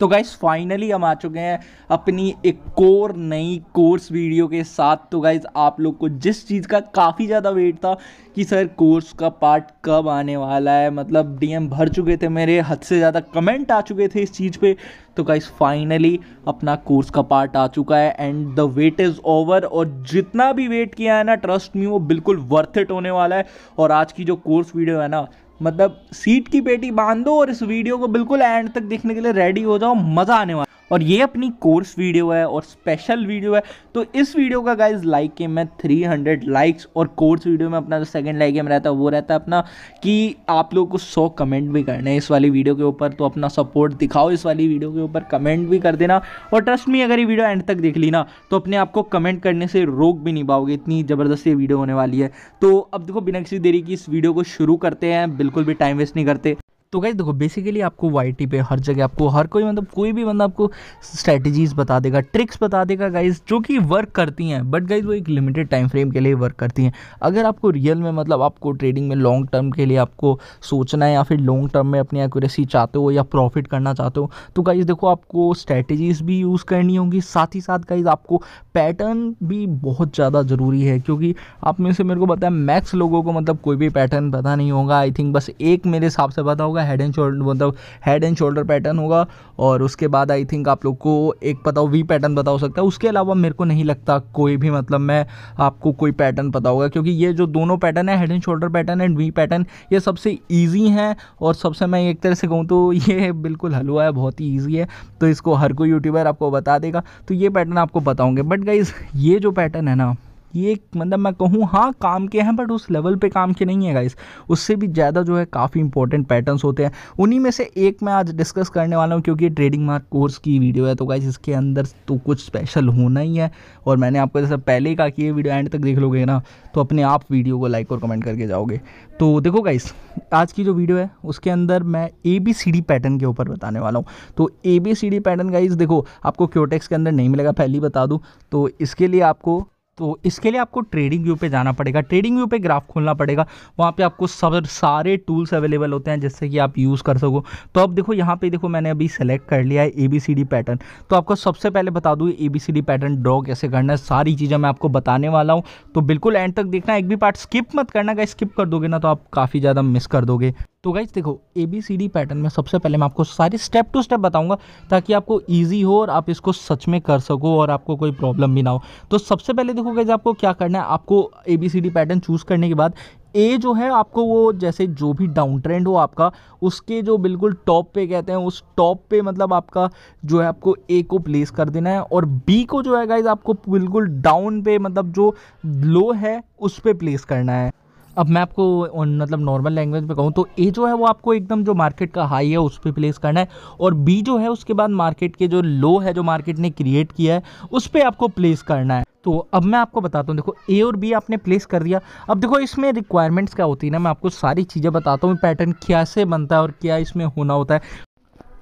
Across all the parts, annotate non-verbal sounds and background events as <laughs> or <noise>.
तो guys finally हम आ चुके हैं अपनी एक कोर नई कोर्स वीडियो के साथ तो गाइज आप लोग को जिस चीज़ का काफ़ी ज़्यादा वेट था कि सर कोर्स का पार्ट कब आने वाला है मतलब डीएम भर चुके थे मेरे हद से ज़्यादा कमेंट आ चुके थे इस चीज़ पे तो गाइज फाइनली अपना कोर्स का पार्ट आ चुका है and the wait is over और जितना भी वेट किया है ना ट्रस्ट मी वो बिल्कुल वर्थ इट होने वाला है और आज की जो कोर्स वीडियो है ना मतलब सीट की पेटी बांध दो और इस वीडियो को बिल्कुल एंड तक देखने के लिए रेडी हो जाओ मज़ा आने वाला और ये अपनी कोर्स वीडियो है और स्पेशल वीडियो है तो इस वीडियो का गाइज लाइक के मैं 300 लाइक्स और कोर्स वीडियो में अपना जो सेकंड लाइक में रहता है वो रहता है अपना कि आप लोगों को सौ कमेंट भी करना है इस वाली वीडियो के ऊपर तो अपना सपोर्ट दिखाओ इस वाली वीडियो के ऊपर कमेंट भी कर देना और ट्रस्ट में अगर ये वीडियो एंड तक देख ली ना तो अपने आप को कमेंट करने से रोक भी नहीं पाओगे इतनी ज़बरदस्त ये वीडियो होने वाली है तो अब देखो बिना किसी देरी की इस वीडियो को शुरू करते हैं बिल्कुल भी टाइम वेस्ट नहीं करते तो गाइज देखो बेसिकली आपको वाई पे हर जगह आपको हर कोई मतलब कोई भी बंदा आपको स्ट्रैटेजीज बता देगा ट्रिक्स बता देगा गाइज जो कि वर्क करती हैं बट गाइज वो एक लिमिटेड टाइम फ्रेम के लिए वर्क करती हैं अगर आपको रियल में मतलब आपको ट्रेडिंग में लॉन्ग टर्म के लिए आपको सोचना है या फिर लॉन्ग टर्म में अपनी एक्यूरेसी चाहते हो या प्रॉफिट करना चाहते हो तो गाइज देखो आपको स्ट्रैटेजीज भी यूज़ करनी होगी साथ ही साथ गाइज आपको पैटर्न भी बहुत ज़्यादा ज़रूरी है क्योंकि आप में से मेरे को बताया मैक्स लोगों को मतलब कोई भी पैटर्न पता नहीं होगा आई थिंक बस एक मेरे हिसाब से पता होगा होगा हेड एंड शोल्डर मतलब हेड एंड शोल्डर पैटर्न होगा और उसके बाद आई थिंक आप लोग को एक पता हो वी पैटर्न पता हो सकता है उसके अलावा मेरे को नहीं लगता कोई भी मतलब मैं आपको कोई पैटर्न पता होगा क्योंकि ये जो दोनों पैटर्न है head and shoulder pattern and V pattern ये सबसे ईजी हैं और सबसे मैं एक तरह से कहूँ तो <laughs> ये बिल्कुल हलवा है बहुत ही ईजी है तो इसको हर कोई यूट्यूबर आपको बता देगा तो ये पैटर्न आपको बताऊँगे बट गाइज़ ये जो पैटर्न है ना ये मतलब मैं कहूँ हाँ काम के हैं बट उस लेवल पे काम के नहीं है गाइस उससे भी ज़्यादा जो है काफ़ी इंपॉर्टेंट पैटर्न्स होते हैं उन्हीं में से एक मैं आज डिस्कस करने वाला हूँ क्योंकि ट्रेडिंग मार्क कोर्स की वीडियो है तो गाइस इसके अंदर तो कुछ स्पेशल होना ही है और मैंने आपको जैसे पहले ही कहा कि ये वीडियो एंड तक देख लोगे ना तो अपने आप वीडियो को लाइक और कमेंट करके जाओगे तो देखो गाइस आज की जो वीडियो है उसके अंदर मैं A B C D pattern के ऊपर बताने वाला हूँ तो A B C D pattern guys देखो आपको क्योटेक्स के अंदर नहीं मिलेगा पहले ही बता दूँ तो इसके लिए आपको तो इसके लिए आपको ट्रेडिंग व्यू पे जाना पड़ेगा ट्रेडिंग व्यू पे ग्राफ खोलना पड़ेगा वहाँ पे आपको सब सारे टूल्स अवेलेबल होते हैं जिससे कि आप यूज़ कर सको तो अब देखो यहाँ पे देखो मैंने अभी सेलेक्ट कर लिया है A B C D pattern तो आपको सबसे पहले बता दूँ A B C D pattern draw कैसे करना है सारी चीज़ें मैं आपको बताने वाला हूँ तो बिल्कुल एंड तक देखना एक भी पार्ट स्किप मत करना का स्किप कर दोगे ना तो आप काफ़ी ज़्यादा मिस कर दोगे तो गाइज देखो A B C D pattern में सबसे पहले मैं आपको सारे स्टेप टू स्टेप बताऊंगा ताकि आपको ईजी हो और आप इसको सच में कर सको और आपको कोई प्रॉब्लम भी ना हो तो सबसे पहले देखो गाइज आपको क्या करना है आपको A B C D pattern choose करने के बाद ए जो है आपको वो जैसे जो भी डाउन ट्रेंड हो आपका उसके जो बिल्कुल टॉप पे कहते हैं उस टॉप पे मतलब आपका जो है आपको ए को प्लेस कर देना है और बी को जो है गाइज आपको बिल्कुल डाउन पे मतलब जो लो है उस पर प्लेस करना है अब मैं आपको मतलब नॉर्मल लैंग्वेज में कहूँ तो ए जो है वो आपको एकदम जो मार्केट का हाई है उस पर प्लेस करना है और बी जो है उसके बाद मार्केट के जो लो है जो मार्केट ने क्रिएट किया है उस पर आपको प्लेस करना है तो अब मैं आपको बताता हूँ देखो ए और बी आपने प्लेस कर दिया अब देखो इसमें रिक्वायरमेंट्स क्या होती है ना मैं आपको सारी चीज़ें बताता हूँ पैटर्न कैसे बनता है और क्या इसमें होना होता है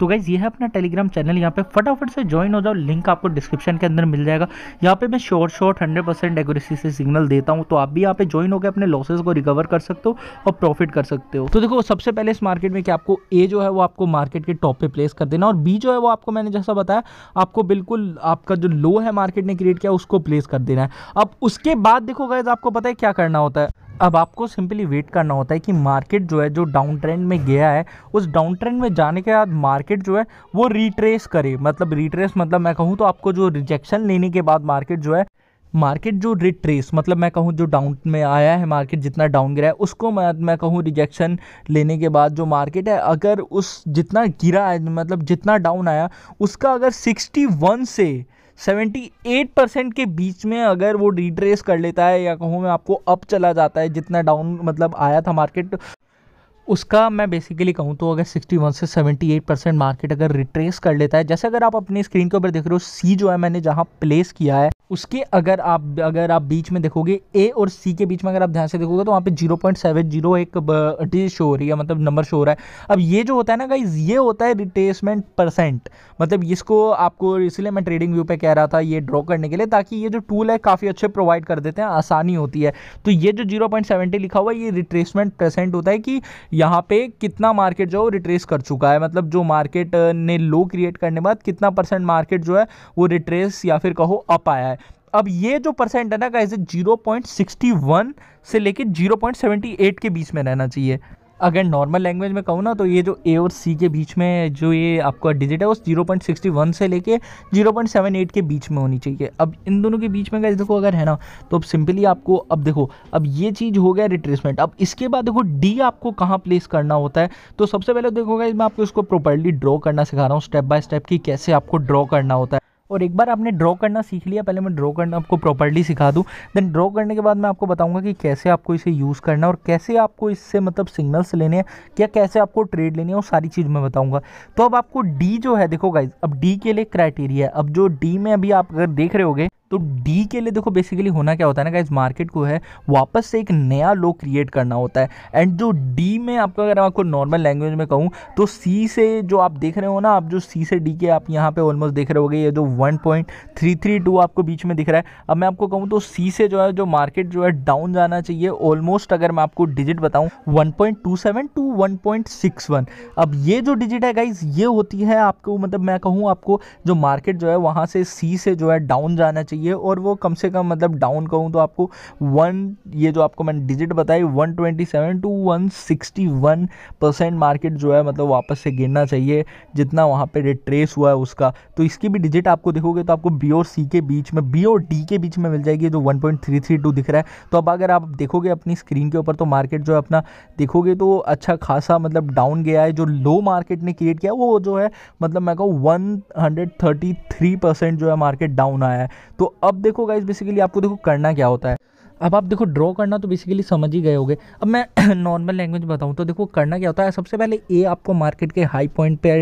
तो गाइज़ ये है अपना टेलीग्राम चैनल यहाँ पे फटाफट से ज्वाइन हो जाओ लिंक आपको डिस्क्रिप्शन के अंदर मिल जाएगा यहाँ पे मैं short short hundred percent accuracy से सिग्नल देता हूँ तो आप भी यहाँ पे ज्वाइन होकर अपने लॉसेज को रिकवर कर सकते हो और प्रॉफिट कर सकते हो तो देखो सबसे पहले इस मार्केट में कि आपको ए जो है वो आपको मार्केट के टॉप पे प्लेस कर देना और बी जो है वो आपको मैंने जैसा बताया आपको बिल्कुल आपका जो लो है मार्केट ने क्रिएट किया उसको प्लेस कर देना है अब उसके बाद देखो गाइज आपको पता है क्या करना होता है अब आपको सिंपली वेट करना होता है कि मार्केट जो है जो डाउन ट्रेंड में गया है उस डाउन ट्रेंड में जाने के बाद मार्केट जो है वो रिट्रेस करे मतलब रिट्रेस मतलब मैं कहूँ तो आपको जो रिजेक्शन लेने के बाद मार्केट जो है मार्केट जो रिट्रेस मतलब मैं कहूँ जो डाउन में आया है मार्केट जितना डाउन गिरा है उसको मैं मैं कहूँ रिजेक्शन लेने के बाद जो मार्केट है अगर उस जितना गिरा है मतलब जितना डाउन आया उसका अगर सिक्सटी वन से 78 परसेंट के बीच में अगर वो रिट्रेस कर लेता है या कहूँ मैं आपको अप चला जाता है जितना डाउन मतलब आया था मार्केट उसका मैं बेसिकली कहूँ तो अगर 61 से 78 परसेंट मार्केट अगर रिट्रेस कर लेता है जैसे अगर आप अपनी स्क्रीन के ऊपर देख रहे हो सी जो है मैंने जहाँ प्लेस किया है उसके अगर आप अगर आप बीच में देखोगे ए और सी के बीच में अगर आप ध्यान से देखोगे तो वहाँ पे जीरो पॉइंट सेवन जीरो एक डिज शो हो रही है मतलब नंबर शो हो रहा है अब ये जो होता है ना गाइज ये होता है रिट्रेसमेंट परसेंट मतलब इसको आपको इसलिए मैं ट्रेडिंग व्यू पे कह रहा था ये ड्रॉ करने के लिए ताकि ये जो टूल है काफ़ी अच्छे प्रोवाइड कर देते हैं आसानी होती है तो ये जो जीरो लिखा हुआ है ये रिट्रेसमेंट परसेंट होता है कि यहाँ पे कितना मार्केट जो है रिट्रेस कर चुका है मतलब जो मार्केट ने लो क्रिएट करने के बाद कितना परसेंट मार्केट जो है वो रिट्रेस या फिर कहो अप आया है अब ये जो परसेंट है ना guys zero point sixty one से लेकर जीरो पॉइंट सेवेंटी एट के बीच में रहना चाहिए अगर नॉर्मल लैंग्वेज में कहूँ ना तो ये जो ए और सी के बीच में जो ये आपका डिजिट है वो जीरो पॉइंट सिक्सटी वन से लेके जीरो पॉइंट सेवन एट के बीच में होनी चाहिए अब इन दोनों के बीच में गए देखो अगर है ना तो अब सिंपली आपको अब देखो अब ये चीज़ हो गया रिट्रेसमेंट अब इसके बाद देखो डी आपको कहाँ प्लेस करना होता है तो सबसे पहले देखोगा मैं आपको इसको प्रॉपरली ड्रॉ करना सिखा रहा हूँ स्टेप बाय स्टेप कि कैसे आपको ड्रॉ करना होता है और एक बार आपने ड्रॉ करना सीख लिया पहले मैं ड्रॉ करना आपको प्रॉपरली सिखा दूँ देन ड्रॉ करने के बाद मैं आपको बताऊंगा कि कैसे आपको इसे यूज़ करना और कैसे आपको इससे मतलब सिग्नल्स लेने हैं या कैसे आपको ट्रेड लेनी है वो सारी चीज़ मैं बताऊंगा तो अब आपको डी जो है देखो गाइज अब डी के लिए क्राइटेरिया है अब जो डी में अभी आप अगर देख रहे होगे तो डी के लिए देखो बेसिकली होना क्या होता है ना गाइज मार्केट को है वापस से एक नया लो क्रिएट करना होता है एंड जो डी में आपको अगर आपको नॉर्मल लैंग्वेज में कहूँ तो सी से जो आप देख रहे हो ना आप जो सी से डी के आप यहाँ पे ऑलमोस्ट देख रहे होगे ये जो 1.332 आपको बीच में दिख रहा है अब मैं आपको कहूँ तो सी से जो है जो मार्केट जो है डाउन जाना चाहिए ऑलमोस्ट अगर मैं आपको डिजिट बताऊँ वन टू वन अब ये जो डिजिट है गाइज ये होती है आपको मतलब मैं कहूँ आपको जो मार्केट जो है वहाँ से सी से जो है डाउन जाना चाहिए चाहिए और वो कम से कम मतलब डाउन कहूँ तो आपको वन ये जो आपको मैंने डिजिट बताई one twenty seven two one sixty one percent market जो है मतलब वापस से गिरना चाहिए जितना वहाँ पे रिट्रेस हुआ है उसका तो इसकी भी डिजिट आपको देखोगे तो आपको बी और सी के बीच में बी और डी के बीच में मिल जाएगी जो वन दिख रहा है तो अब अगर आप देखोगे अपनी स्क्रीन के ऊपर तो मार्केट जो है अपना देखोगे तो अच्छा खासा मतलब डाउन गया है जो लो मार्केट ने क्रिएट किया वो जो है मतलब मैं कहूँ one hundred thirty three percent जो है मार्केट डाउन आया है तो तो अब देखो गाइज बेसिकली आपको देखो करना क्या होता है अब आप देखो ड्रॉ करना तो बेसिकली समझ ही गए होगे अब मैं नॉर्मल लैंग्वेज बताऊँ तो देखो करना क्या होता है सबसे पहले ए आपको मार्केट के हाई पॉइंट पे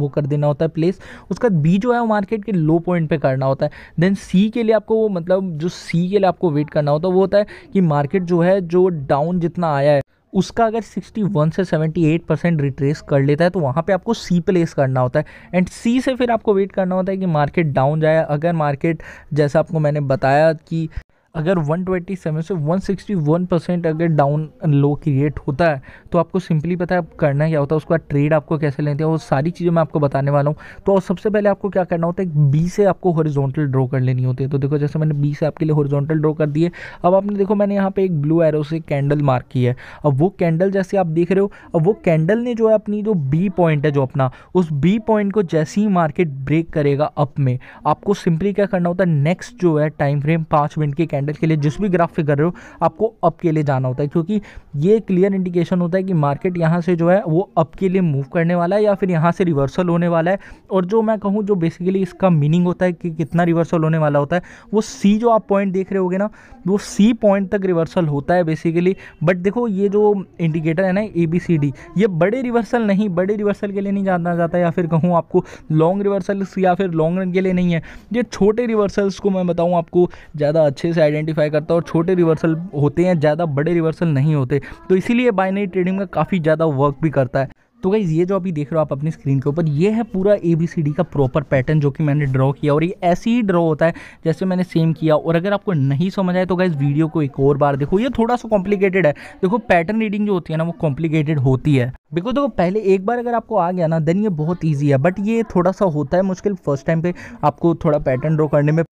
वो कर देना होता है प्लेस उसका बी जो है वो मार्केट के लो पॉइंट पे करना होता है देन सी के लिए आपको वो मतलब जो सी के लिए आपको वेट करना होता है वो होता है कि मार्केट जो है जो डाउन जितना आया है उसका अगर 61 से 78 परसेंट रिट्रेस कर लेता है तो वहाँ पे आपको सी प्लेस करना होता है एंड सी से फिर आपको वेट करना होता है कि मार्केट डाउन जाए अगर मार्केट जैसा आपको मैंने बताया कि अगर 127 से 161 परसेंट अगर डाउन लो क्रिएट होता है तो आपको सिंपली पता है आप करना क्या होता है उसका ट्रेड आपको कैसे लेते हैं वो सारी चीज़ें मैं आपको बताने वाला हूँ तो सबसे पहले आपको क्या करना होता है बी से आपको हॉरिजॉन्टल ड्रॉ कर लेनी होती है तो देखो जैसे मैंने बी से आपके लिए हॉरिजॉन्टल ड्रॉ कर दिए अब आपने देखो मैंने यहाँ पर एक ब्लू एरो से कैंडल मार्क की है अब वो कैंडल जैसे आप देख रहे हो अब वो कैंडल ने जो है अपनी जो बी पॉइंट है जो अपना उस बी पॉइंट को जैसे ही मार्केट ब्रेक करेगा अप में आपको सिंपली क्या करना होता है नेक्स्ट जो है टाइम फ्रेम पाँच मिनट के कैंडल कैंडल के लिए जिस भी ग्राफ पे कर रहे हो आपको अप के लिए जाना होता है क्योंकि ये क्लियर इंडिकेशन होता है कि मार्केट यहाँ से जो है वो अप के लिए मूव करने वाला है या फिर यहाँ से रिवर्सल होने वाला है और जो मैं कहूँ जो बेसिकली इसका मीनिंग होता है कि कितना रिवर्सल होने वाला होता है वो सी जो आप पॉइंट देख रहे हो ना वो सी पॉइंट तक रिवर्सल होता है बेसिकली बट देखो ये जो इंडिकेटर है ना ए बी सी डी ये बड़े रिवर्सल नहीं बड़े रिवर्सल के लिए नहीं जाना जाता या फिर कहूँ आपको लॉन्ग रिवर्सल या फिर लॉन्ग रन के लिए नहीं है ये छोटे रिवर्सल्स को मैं बताऊँ आपको ज़्यादा अच्छे से आइडेंटिफाई करता है और छोटे रिवर्सल होते हैं ज़्यादा बड़े रिवर्सल नहीं होते तो इसीलिए बाइनरी ट्रेडिंग में काफ़ी ज़्यादा वर्क भी करता है तो गाइज़ ये जो अभी देख रहे हो आप अपनी स्क्रीन के ऊपर ये है पूरा ए बी सी डी का प्रॉपर पैटर्न जो कि मैंने ड्रॉ किया और ये ऐसे ही ड्रॉ होता है जैसे मैंने सेम किया और अगर आपको नहीं समझ आए तो गाइज़ वीडियो को एक और बार देखो ये थोड़ा सा कॉम्प्लिकेटेड है देखो पैटर्न रीडिंग जो होती है ना वो कॉम्प्लिकेटेड होती है बिकॉज देखो पहले एक बार अगर आपको आ गया ना देन ये बहुत ईजी है बट ये थोड़ा सा होता है मुश्किल फर्स्ट टाइम पर आपको थोड़ा पैटर्न ड्रॉ करने में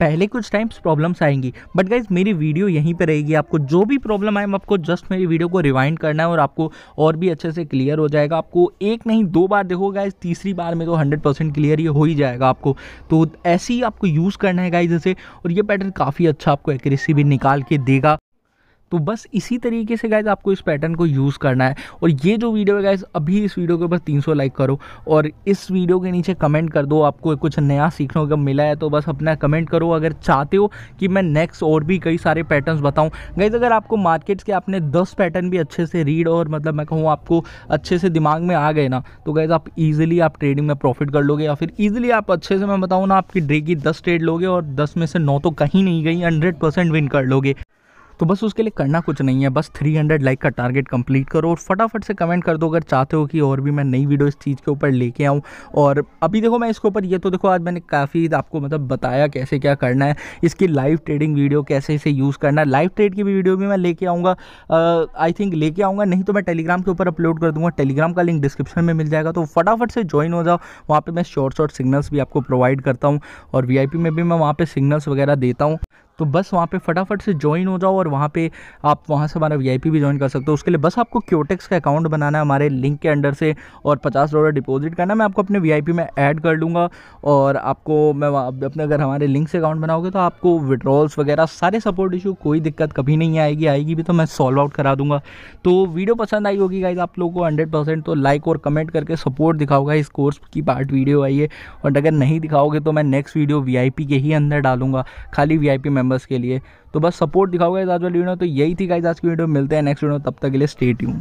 पहले कुछ टाइम्स प्रॉब्लम्स आएंगी बट गाइज मेरी वीडियो यहीं पर रहेगी आपको जो भी प्रॉब्लम आए आपको जस्ट मेरी वीडियो को रिवाइंड करना है और आपको और भी अच्छे से क्लियर हो जाएगा आपको एक नहीं दो बार देखो गाइज तीसरी बार में तो हंड्रेड परसेंट क्लियर ये हो ही जाएगा आपको तो ऐसे ही आपको यूज़ करना है गाइज इसे और ये पैटर्न काफ़ी अच्छा आपको एक्यूरेसी भी निकाल के देगा तो बस इसी तरीके से गाइज आपको इस पैटर्न को यूज़ करना है और ये जो वीडियो है गाइज अभी इस वीडियो के ऊपर 300 लाइक करो और इस वीडियो के नीचे कमेंट कर दो आपको कुछ नया सीखने को मिला है तो बस अपना कमेंट करो अगर चाहते हो कि मैं नेक्स्ट और भी कई सारे पैटर्न बताऊँ गाइज अगर आपको मार्केट्स के आपने दस पैटर्न भी अच्छे से रीड और मतलब मैं कहूँ आपको अच्छे से दिमाग में आ गए ना तो गाइज आप ईजिली आप ट्रेडिंग में प्रॉफिट कर लोगे या फिर ईजिली आप अच्छे से मैं बताऊँ ना आपकी ड्रे की दस ट्रेड लोगे और दस में से नौ तो कहीं नहीं गई हंड्रेड परसेंट विन कर लोगे तो बस उसके लिए करना कुछ नहीं है बस 300 लाइक का टारगेट कंप्लीट करो और फटाफट से कमेंट कर दो अगर चाहते हो कि और भी मैं नई वीडियो इस चीज़ के ऊपर लेके आऊँ और अभी देखो मैं इसके ऊपर ये तो देखो आज मैंने काफ़ी आपको मतलब बताया कैसे क्या करना है इसकी लाइव ट्रेडिंग वीडियो कैसे इसे यूज़ करना है लाइव ट्रेड की भी वीडियो भी मैं लेके आऊँगा आई थिंक लेके आऊँगा नहीं तो मैं टेलीग्राम के ऊपर अपलोड कर दूँगा टेलीग्राम का लिंक डिस्क्रिप्शन में मिल जाएगा तो फटाफट से ज्वाइन हो जाओ वहाँ पर मैं शॉर्ट शॉर्ट सिग्नल्स भी आपको प्रोवाइड करता हूँ और वी में भी मैं वहाँ पर सिग्नल्स वगैरह देता हूँ तो बस वहाँ पे फटाफट से ज्वाइन हो जाओ और वहाँ पे आप वहाँ से हमारा वीआईपी भी ज्वाइन कर सकते हो उसके लिए बस आपको क्योटेक्स का अकाउंट बनाना है हमारे लिंक के अंडर से और पचास डॉलर डिपॉजिट करना मैं आपको अपने वीआईपी में ऐड कर लूँगा और आपको मैं अपने अगर हमारे लिंक से अकाउंट बनाओगे तो आपको विड्रॉल्स वगैरह सारे सपोर्ट इशू कोई दिक्कत कभी नहीं आएगी आएगी भी तो मैं सॉल्व आउट करा दूँगा तो वीडियो पसंद आई होगी गाइज आप लोगों को हंड्रेड तो लाइक और कमेंट करके सपोर्ट दिखाओगा इस कोर्स की पार्ट वीडियो आई है और अगर नहीं दिखाओगे तो मैं नेक्स्ट वीडियो वी के ही अंदर डालूंगा खाली वी आई मेंबर्स के लिए तो बस सपोर्ट दिखाओगे आज वाली वीडियो तो यही थी गाइज आज की वीडियो मिलते हैं नेक्स्ट वीडियो तब तक के लिए स्टेट यू